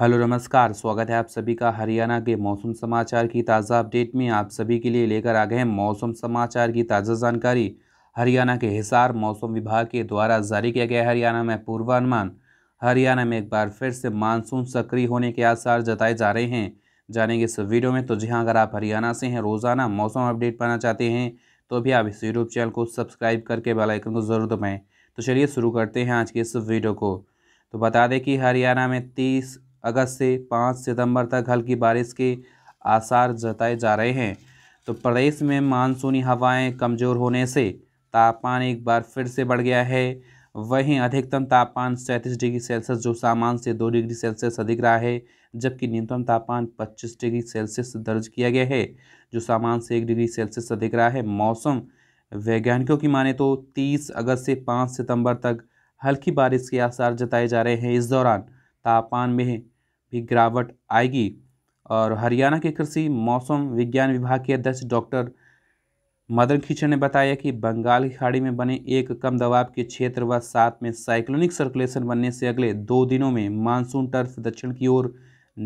hello नमस्कार स्वागत है आप सभी का हरियाणा के मौसम समाचार की ताज़ा अपडेट में आप सभी के लिए लेकर आ गए हैं मौसम समाचार की ताज़ा जानकारी हरियाणा के हिसार मौसम विभाग के द्वारा जारी किया गया हरियाणा में पूर्वानुमान हरियाणा में एक बार फिर से मानसून सक्रिय होने के आसार जताए जा रहे हैं जानेंगे इस वीडियो में तो जी हाँ अगर आप हरियाणा से हैं रोज़ाना मौसम अपडेट पाना चाहते हैं तो भी आप इस यूट्यूब चैनल को सब्सक्राइब करके बेलाइकन को ज़रूर दबाएँ तो चलिए शुरू करते हैं आज के इस वीडियो को तो बता दें कि हरियाणा में तीस अगस्त से पाँच सितंबर तक हल्की बारिश के आसार जताए जा रहे हैं तो प्रदेश में मानसूनी हवाएं कमज़ोर होने से तापमान एक बार फिर से बढ़ गया है वहीं अधिकतम तापमान सैंतीस डिग्री सेल्सियस जो सामान्य से दो डिग्री सेल्सियस अधिक रहा है जबकि न्यूनतम तापमान पच्चीस डिग्री सेल्सियस दर्ज किया गया है जो सामान्य से एक डिग्री सेल्सियस अधिक रहा है मौसम वैज्ञानिकों की माने तो तीस अगस्त से पाँच सितंबर तक हल्की बारिश के आसार जताए जा रहे हैं इस दौरान तापमान में भी गिरावट आएगी और हरियाणा के कृषि मौसम विज्ञान विभाग के अध्यक्ष डॉक्टर मदन खीचड़ ने बताया कि बंगाल की खाड़ी में बने एक कम दबाव के क्षेत्र व साथ में साइक्लोनिक सर्कुलेशन बनने से अगले दो दिनों में मानसून टर्फ दक्षिण की ओर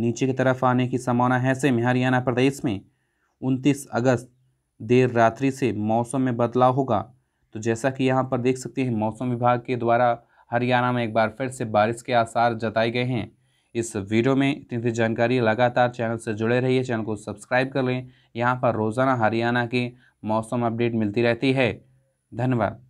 नीचे की तरफ आने की संभावना है ऐसे में हरियाणा प्रदेश में 29 अगस्त देर रात्रि से मौसम में बदलाव होगा तो जैसा कि यहाँ पर देख सकते हैं मौसम विभाग के द्वारा हरियाणा में एक बार फिर से बारिश के आसार जताए गए हैं इस वीडियो में इतनी सी जानकारी लगातार चैनल से जुड़े रहिए चैनल को सब्सक्राइब कर लें यहाँ पर रोज़ाना हरियाणा की मौसम अपडेट मिलती रहती है धन्यवाद